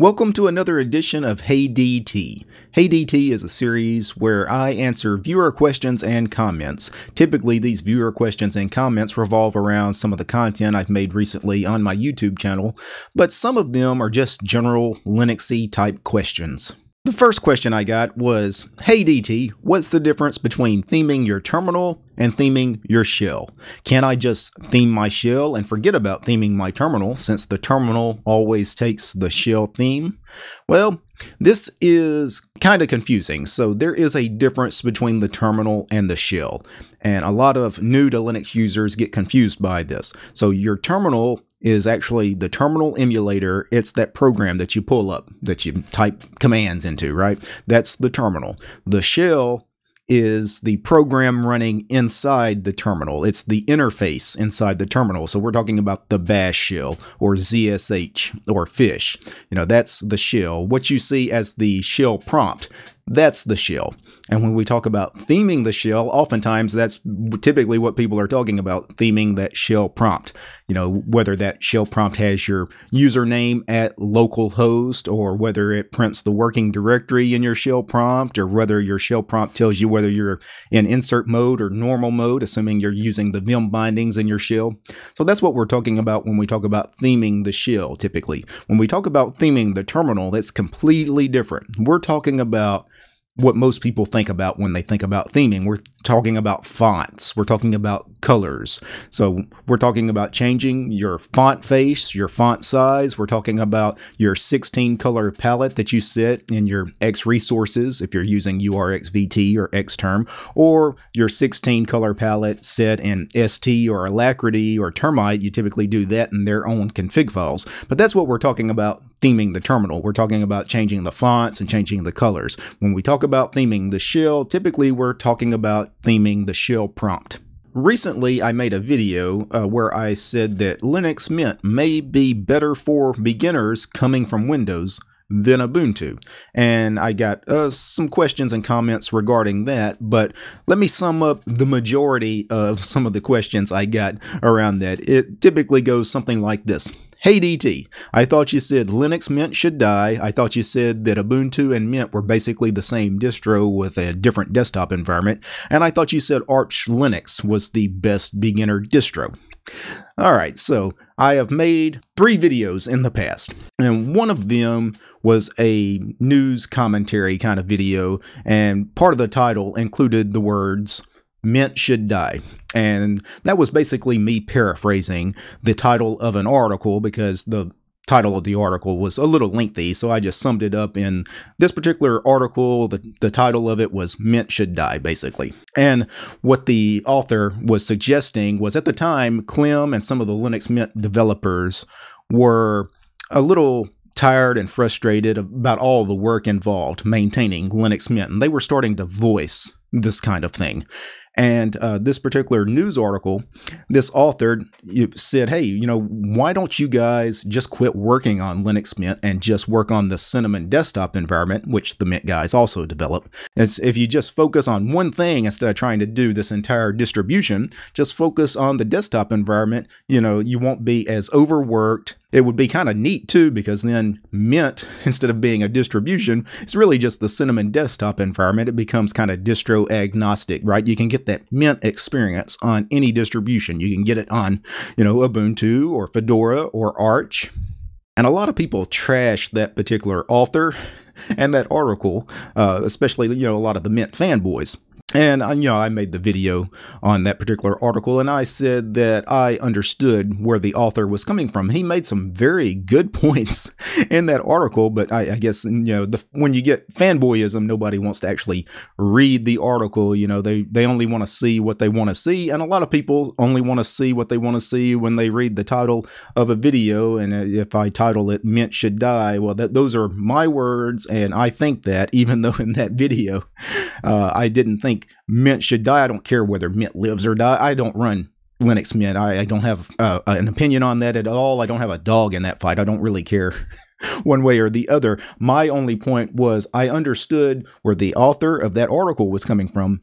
Welcome to another edition of Hey DT. Hey DT is a series where I answer viewer questions and comments. Typically, these viewer questions and comments revolve around some of the content I've made recently on my YouTube channel, but some of them are just general Linuxy type questions. The first question I got was, Hey DT, what's the difference between theming your terminal and theming your shell? Can I just theme my shell and forget about theming my terminal since the terminal always takes the shell theme? Well, this is kind of confusing. So there is a difference between the terminal and the shell. And a lot of new to Linux users get confused by this. So your terminal is actually the terminal emulator. It's that program that you pull up, that you type commands into, right? That's the terminal. The shell is the program running inside the terminal. It's the interface inside the terminal. So we're talking about the bash shell or ZSH or fish. You know, that's the shell. What you see as the shell prompt that's the shell, And when we talk about theming the shell, oftentimes that's typically what people are talking about theming that shell prompt. You know, whether that shell prompt has your username at localhost or whether it prints the working directory in your shell prompt or whether your shell prompt tells you whether you're in insert mode or normal mode, assuming you're using the Vim bindings in your shell. So that's what we're talking about when we talk about theming the shell typically. When we talk about theming the terminal, that's completely different. We're talking about what most people think about when they think about theming. We're talking about fonts, we're talking about colors. So, we're talking about changing your font face, your font size, we're talking about your 16 color palette that you set in your X resources if you're using URXVT or Xterm, or your 16 color palette set in ST or Alacrity or Termite. You typically do that in their own config files. But that's what we're talking about theming the terminal. We're talking about changing the fonts and changing the colors. When we talk about theming the shell, typically we're talking about theming the shell prompt. Recently, I made a video uh, where I said that Linux Mint may be better for beginners coming from Windows than Ubuntu. And I got uh, some questions and comments regarding that, but let me sum up the majority of some of the questions I got around that. It typically goes something like this. Hey DT, I thought you said Linux Mint should die. I thought you said that Ubuntu and Mint were basically the same distro with a different desktop environment. And I thought you said Arch Linux was the best beginner distro. Alright, so I have made three videos in the past, and one of them was a news commentary kind of video, and part of the title included the words Mint Should Die. And that was basically me paraphrasing the title of an article because the title of the article was a little lengthy, so I just summed it up in this particular article. The, the title of it was Mint Should Die, basically. And what the author was suggesting was at the time, Clem and some of the Linux Mint developers were a little tired and frustrated about all the work involved maintaining Linux Mint, and they were starting to voice this kind of thing. And uh, this particular news article, this author said, hey, you know, why don't you guys just quit working on Linux Mint and just work on the Cinnamon desktop environment, which the Mint guys also develop? It's, if you just focus on one thing instead of trying to do this entire distribution, just focus on the desktop environment, you know, you won't be as overworked. It would be kind of neat too, because then Mint, instead of being a distribution, it's really just the Cinnamon desktop environment. It becomes kind of distro agnostic, right? You can get that mint experience on any distribution. You can get it on, you know, Ubuntu or Fedora or Arch. And a lot of people trash that particular author and that article, uh, especially, you know, a lot of the mint fanboys. And you know, I made the video on that particular article, and I said that I understood where the author was coming from. He made some very good points in that article, but I, I guess you know, the, when you get fanboyism, nobody wants to actually read the article. You know, they they only want to see what they want to see, and a lot of people only want to see what they want to see when they read the title of a video. And uh, if I title it "Mint Should Die," well, that, those are my words, and I think that, even though in that video, uh, I didn't think think Mint should die. I don't care whether Mint lives or die. I don't run Linux Mint. I, I don't have uh, an opinion on that at all. I don't have a dog in that fight. I don't really care one way or the other. My only point was I understood where the author of that article was coming from.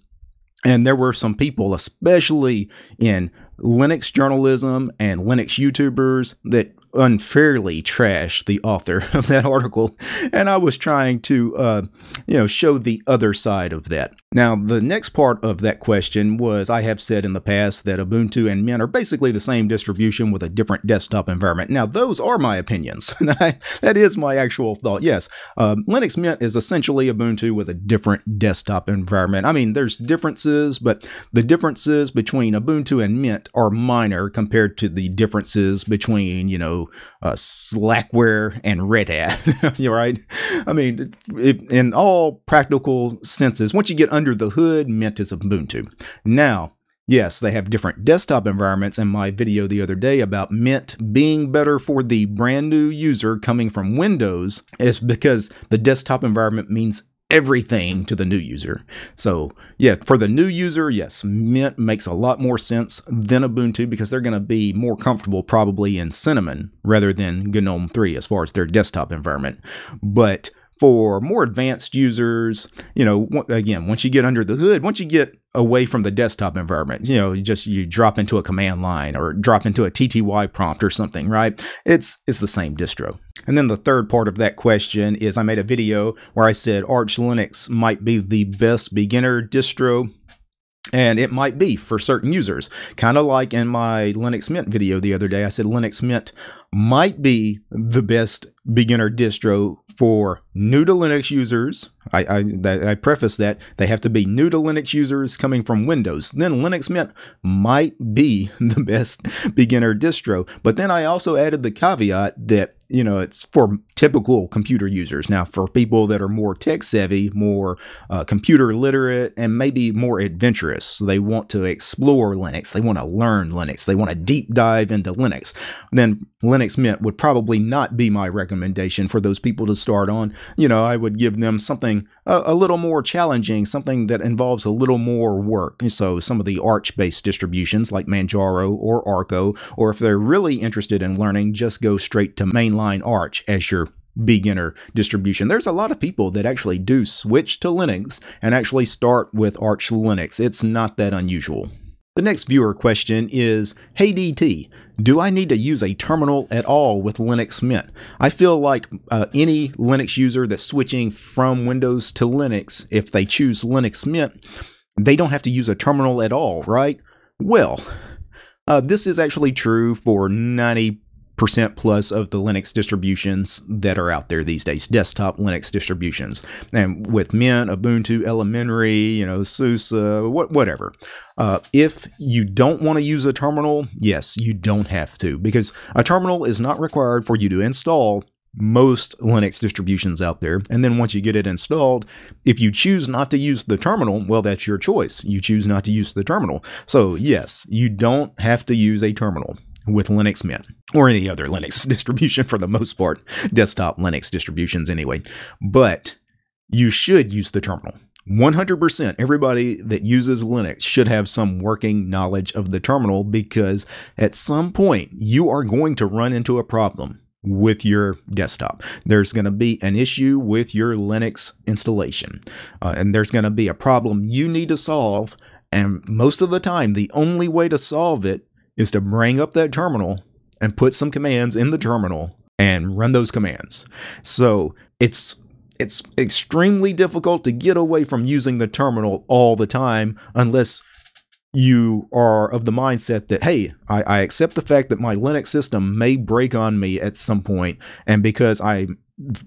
And there were some people, especially in Linux journalism and Linux YouTubers that unfairly trash the author of that article, and I was trying to, uh, you know, show the other side of that. Now, the next part of that question was I have said in the past that Ubuntu and Mint are basically the same distribution with a different desktop environment. Now, those are my opinions. that is my actual thought. Yes, uh, Linux Mint is essentially Ubuntu with a different desktop environment. I mean, there's differences, but the differences between Ubuntu and Mint are minor compared to the differences between, you know, uh, Slackware and Red Hat, You're right? I mean, it, in all practical senses, once you get under the hood, Mint is Ubuntu. Now, Yes, they have different desktop environments. In my video the other day about Mint being better for the brand new user coming from Windows is because the desktop environment means everything to the new user. So, yeah, for the new user, yes, Mint makes a lot more sense than Ubuntu because they're going to be more comfortable probably in Cinnamon rather than GNOME 3 as far as their desktop environment. But for more advanced users. You know, again, once you get under the hood, once you get away from the desktop environment, you know, just you drop into a command line or drop into a TTY prompt or something, right? It's it's the same distro. And then the third part of that question is I made a video where I said Arch Linux might be the best beginner distro and it might be for certain users. Kind of like in my Linux Mint video the other day, I said Linux Mint might be the best beginner distro for new to Linux users. I, I, I, preface that they have to be new to Linux users coming from Windows. Then Linux Mint might be the best beginner distro. But then I also added the caveat that, you know, it's for typical computer users. Now, for people that are more tech savvy, more uh, computer literate, and maybe more adventurous, so they want to explore Linux, they want to learn Linux, they want to deep dive into Linux, then Linux Mint would probably not be my recommendation for those people to start on. You know, I would give them something a, a little more challenging, something that involves a little more work. So, some of the Arch based distributions like Manjaro or Arco, or if they're really interested in learning, just go straight to mainline Arch as your beginner distribution. There's a lot of people that actually do switch to Linux and actually start with Arch Linux. It's not that unusual. The next viewer question is, Hey DT, do I need to use a terminal at all with Linux Mint? I feel like uh, any Linux user that's switching from Windows to Linux, if they choose Linux Mint, they don't have to use a terminal at all, right? Well, uh, this is actually true for 90 percent plus of the Linux distributions that are out there these days, desktop Linux distributions, and with Mint, Ubuntu, Elementary, you know, SUSE, what, whatever. Uh, if you don't want to use a terminal, yes, you don't have to because a terminal is not required for you to install most Linux distributions out there. And then once you get it installed, if you choose not to use the terminal, well, that's your choice. You choose not to use the terminal. So, yes, you don't have to use a terminal with Linux Mint or any other Linux distribution for the most part, desktop Linux distributions anyway. But you should use the terminal. 100% everybody that uses Linux should have some working knowledge of the terminal because at some point you are going to run into a problem with your desktop. There's going to be an issue with your Linux installation, uh, and there's going to be a problem you need to solve. And most of the time, the only way to solve it is to bring up that terminal and put some commands in the terminal and run those commands. So it's it's extremely difficult to get away from using the terminal all the time unless you are of the mindset that, hey, I, I accept the fact that my Linux system may break on me at some point, and because I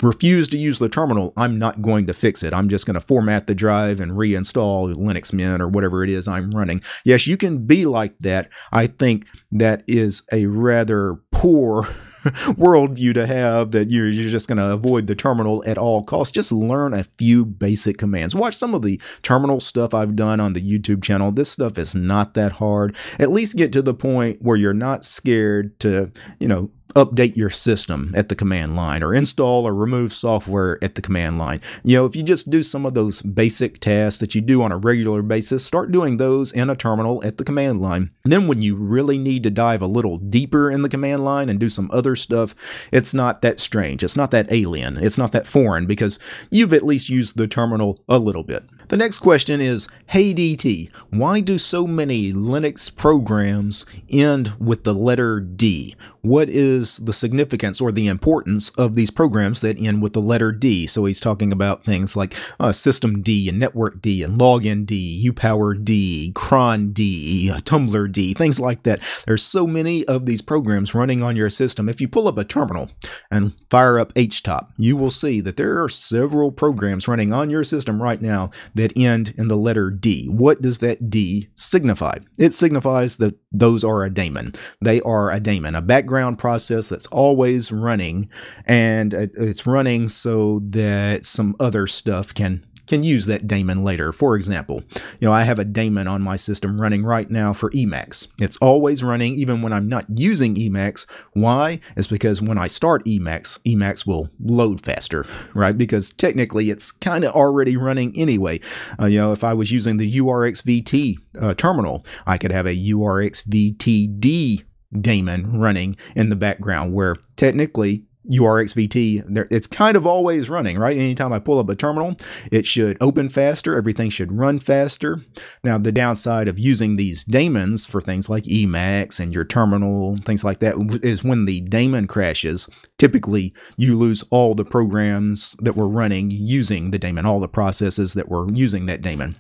refuse to use the terminal, I'm not going to fix it. I'm just going to format the drive and reinstall Linux Mint or whatever it is I'm running. Yes, you can be like that. I think that is a rather poor worldview to have that you're, you're just going to avoid the terminal at all costs. Just learn a few basic commands. Watch some of the terminal stuff I've done on the YouTube channel. This stuff is not that hard. At least get to the point where you're not scared to, you know, update your system at the command line or install or remove software at the command line. You know, if you just do some of those basic tasks that you do on a regular basis, start doing those in a terminal at the command line. And then when you really need to dive a little deeper in the command line and do some other stuff, it's not that strange. It's not that alien. It's not that foreign because you've at least used the terminal a little bit. The next question is, hey DT, why do so many Linux programs end with the letter D? What is the significance or the importance of these programs that end with the letter D? So he's talking about things like uh, System D and Network D and Login D, UPower D, Cron D, Tumblr D, things like that. There's so many of these programs running on your system. If you pull up a terminal and fire up HTOP, you will see that there are several programs running on your system right now that end in the letter D. What does that D signify? It signifies that those are a daemon. They are a daemon, a background process that's always running, and it's running so that some other stuff can can use that daemon later. For example, you know, I have a daemon on my system running right now for Emacs. It's always running even when I'm not using Emacs. Why? It's because when I start Emacs, Emacs will load faster, right? Because technically it's kind of already running anyway. Uh, you know, if I was using the URXVT uh, terminal, I could have a URXVTD daemon running in the background where technically URXVT, it's kind of always running, right? Anytime I pull up a terminal, it should open faster, everything should run faster. Now, the downside of using these daemons for things like Emacs and your terminal, things like that, is when the daemon crashes, typically you lose all the programs that were running using the daemon, all the processes that were using that daemon.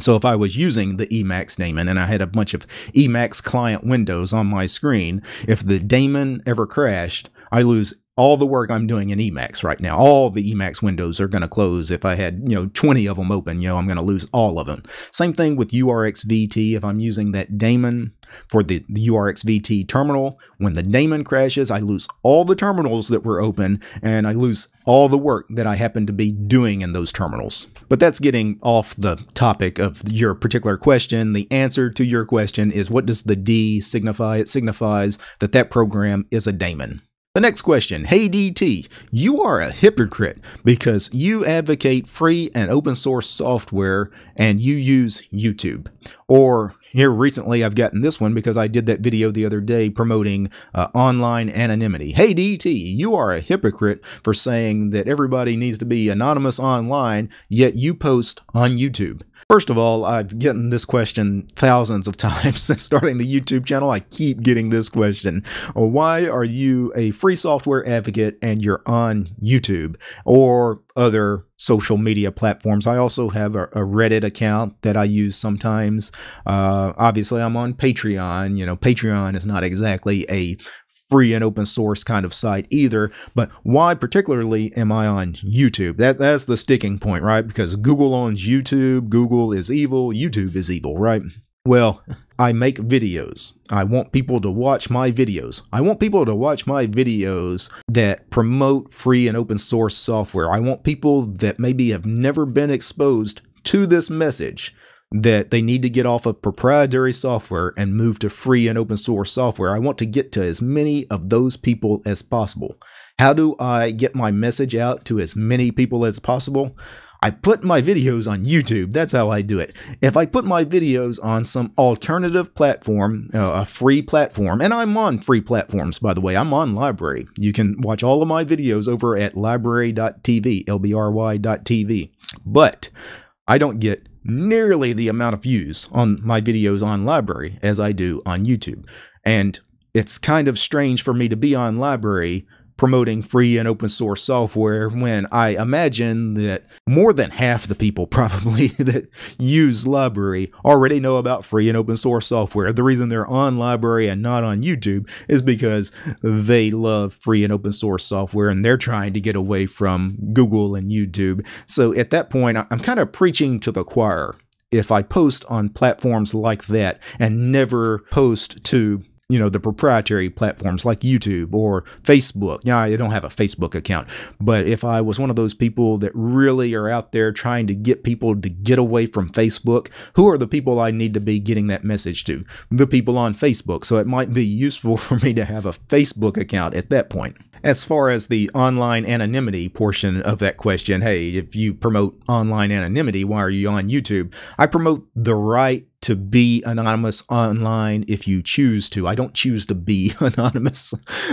So if I was using the Emacs daemon and I had a bunch of Emacs client windows on my screen, if the daemon ever crashed, I lose all the work I'm doing in Emacs right now, all the Emacs windows are going to close. If I had, you know, 20 of them open, you know, I'm going to lose all of them. Same thing with URXVT. If I'm using that daemon for the, the URXVT terminal, when the daemon crashes, I lose all the terminals that were open and I lose all the work that I happen to be doing in those terminals. But that's getting off the topic of your particular question. The answer to your question is what does the D signify? It signifies that that program is a daemon. The next question Hey DT, you are a hypocrite because you advocate free and open source software and you use YouTube. Or here recently, I've gotten this one because I did that video the other day promoting uh, online anonymity. Hey DT, you are a hypocrite for saying that everybody needs to be anonymous online, yet you post on YouTube. First of all, I've gotten this question thousands of times since starting the YouTube channel. I keep getting this question. Why are you a free software advocate and you're on YouTube or other social media platforms? I also have a, a Reddit account that I use sometimes. Uh, obviously, I'm on Patreon. You know, Patreon is not exactly a free and open source kind of site either. But why particularly am I on YouTube? That, that's the sticking point, right? Because Google owns YouTube, Google is evil, YouTube is evil, right? Well, I make videos. I want people to watch my videos. I want people to watch my videos that promote free and open source software. I want people that maybe have never been exposed to this message that they need to get off of proprietary software and move to free and open source software. I want to get to as many of those people as possible. How do I get my message out to as many people as possible? I put my videos on YouTube. That's how I do it. If I put my videos on some alternative platform, uh, a free platform, and I'm on free platforms, by the way, I'm on Library. You can watch all of my videos over at library.tv, lbry.tv. But I don't get nearly the amount of views on my videos on library as I do on YouTube. And it's kind of strange for me to be on library promoting free and open source software when I imagine that more than half the people probably that use Library already know about free and open source software. The reason they're on Library and not on YouTube is because they love free and open source software and they're trying to get away from Google and YouTube. So at that point, I'm kind of preaching to the choir. If I post on platforms like that and never post to you know, the proprietary platforms like YouTube or Facebook. Yeah, I don't have a Facebook account, but if I was one of those people that really are out there trying to get people to get away from Facebook, who are the people I need to be getting that message to? The people on Facebook. So it might be useful for me to have a Facebook account at that point. As far as the online anonymity portion of that question, hey, if you promote online anonymity, why are you on YouTube? I promote the right to be anonymous online if you choose to. I don't choose to be anonymous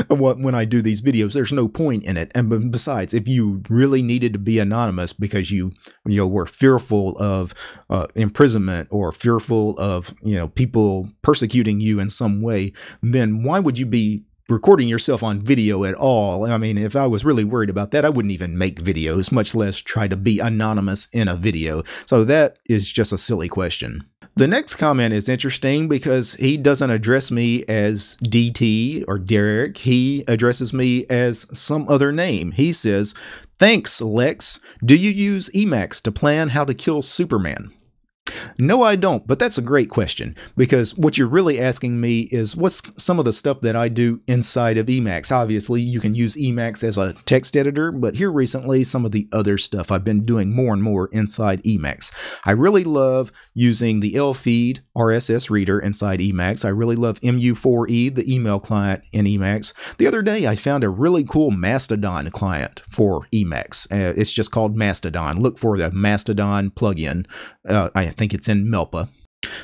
when I do these videos. There's no point in it. And besides, if you really needed to be anonymous because you you know were fearful of uh, imprisonment or fearful of you know people persecuting you in some way, then why would you be recording yourself on video at all. I mean, if I was really worried about that, I wouldn't even make videos, much less try to be anonymous in a video. So that is just a silly question. The next comment is interesting because he doesn't address me as DT or Derek. He addresses me as some other name. He says, Thanks, Lex. Do you use Emacs to plan how to kill Superman? No, I don't, but that's a great question because what you're really asking me is what's some of the stuff that I do inside of Emacs. Obviously, you can use Emacs as a text editor, but here recently, some of the other stuff I've been doing more and more inside Emacs. I really love using the LFeed RSS reader inside Emacs. I really love MU4E, the email client in Emacs. The other day, I found a really cool Mastodon client for Emacs. Uh, it's just called Mastodon. Look for the Mastodon plugin. Uh, I think it's it's in MELPA.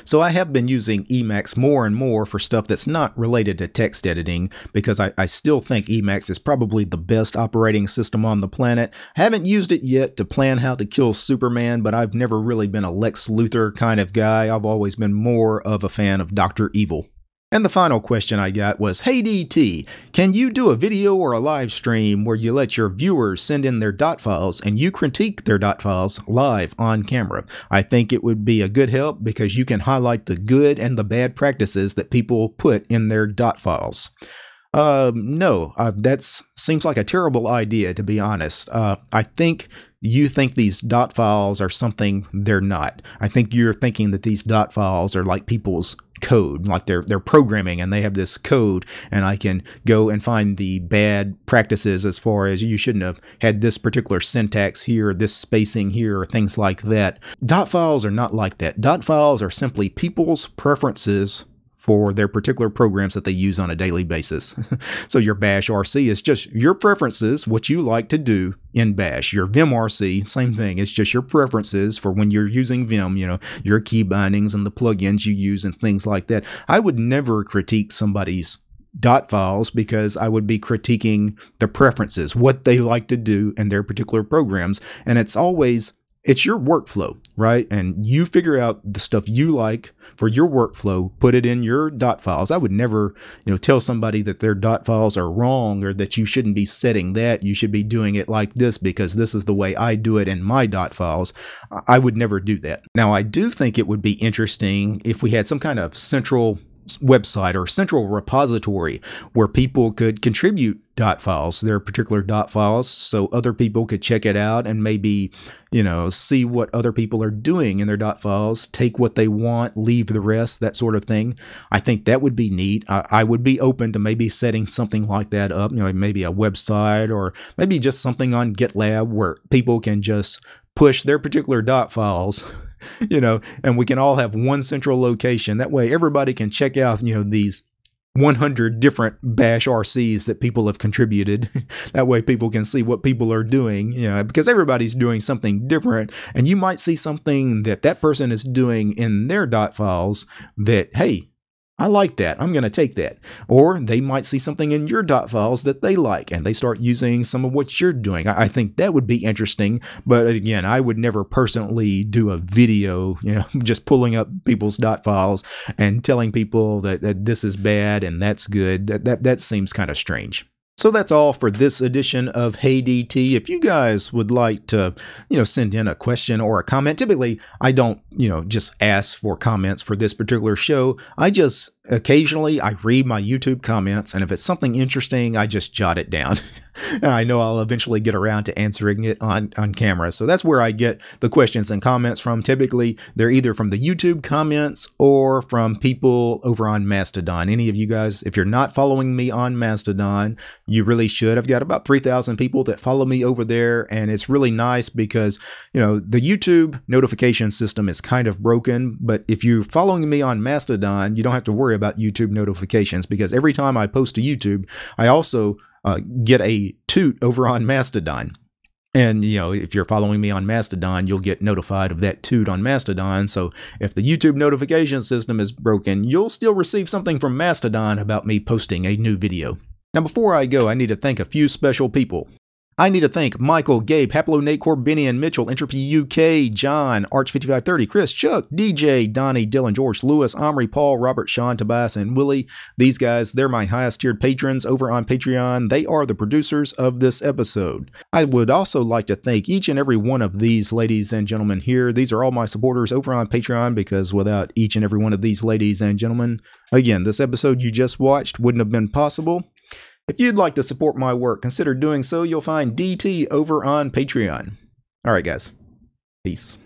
So I have been using Emacs more and more for stuff that's not related to text editing because I, I, still think Emacs is probably the best operating system on the planet. Haven't used it yet to plan how to kill Superman, but I've never really been a Lex Luthor kind of guy. I've always been more of a fan of Dr. Evil. And the final question I got was, Hey DT, can you do a video or a live stream where you let your viewers send in their dot files and you critique their dot files live on camera? I think it would be a good help because you can highlight the good and the bad practices that people put in their dot files. Um, no, uh, that seems like a terrible idea, to be honest. Uh, I think you think these dot files are something they're not. I think you're thinking that these dot files are like people's code like they're they're programming and they have this code and I can go and find the bad practices as far as you shouldn't have had this particular syntax here this spacing here or things like that dot files are not like that dot files are simply people's preferences for their particular programs that they use on a daily basis. so your bash RC is just your preferences, what you like to do in bash. Your Vim RC, same thing. It's just your preferences for when you're using Vim, you know, your key bindings and the plugins you use and things like that. I would never critique somebody's dot files because I would be critiquing the preferences, what they like to do in their particular programs. And it's always it's your workflow right? And you figure out the stuff you like for your workflow, put it in your dot files. I would never, you know, tell somebody that their dot files are wrong or that you shouldn't be setting that. You should be doing it like this because this is the way I do it in my dot files. I would never do that. Now, I do think it would be interesting if we had some kind of central website or central repository where people could contribute dot files, their particular dot files, so other people could check it out and maybe, you know, see what other people are doing in their dot files, take what they want, leave the rest, that sort of thing. I think that would be neat. I, I would be open to maybe setting something like that up, you know, maybe a website or maybe just something on GitLab where people can just push their particular dot files you know, and we can all have one central location. That way everybody can check out, you know, these 100 different bash RCs that people have contributed. that way people can see what people are doing, you know, because everybody's doing something different and you might see something that that person is doing in their dot files that hey, I like that. I'm going to take that. Or they might see something in your dot files that they like and they start using some of what you're doing. I think that would be interesting. But again, I would never personally do a video, you know, just pulling up people's dot files and telling people that, that this is bad and that's good. That, that, that seems kind of strange. So that's all for this edition of Hey DT. If you guys would like to, you know, send in a question or a comment, typically I don't, you know, just ask for comments for this particular show. I just Occasionally, I read my YouTube comments, and if it's something interesting, I just jot it down. and I know I'll eventually get around to answering it on, on camera. So that's where I get the questions and comments from. Typically, they're either from the YouTube comments or from people over on Mastodon. Any of you guys, if you're not following me on Mastodon, you really should. I've got about 3,000 people that follow me over there, and it's really nice because, you know, the YouTube notification system is kind of broken, but if you're following me on Mastodon, you don't have to worry about YouTube notifications because every time I post to YouTube, I also uh, get a toot over on Mastodon. And you know, if you're following me on Mastodon, you'll get notified of that toot on Mastodon. So if the YouTube notification system is broken, you'll still receive something from Mastodon about me posting a new video. Now before I go, I need to thank a few special people. I need to thank Michael, Gabe, Haplo, Nate, Corbinian, Mitchell, Entropy UK, John, Arch5530, Chris, Chuck, DJ, Donnie, Dylan, George, Lewis, Omri, Paul, Robert, Sean, Tobias, and Willie. These guys, they're my highest tiered patrons over on Patreon. They are the producers of this episode. I would also like to thank each and every one of these ladies and gentlemen here. These are all my supporters over on Patreon because without each and every one of these ladies and gentlemen, again, this episode you just watched wouldn't have been possible. If you'd like to support my work, consider doing so. You'll find DT over on Patreon. All right, guys. Peace.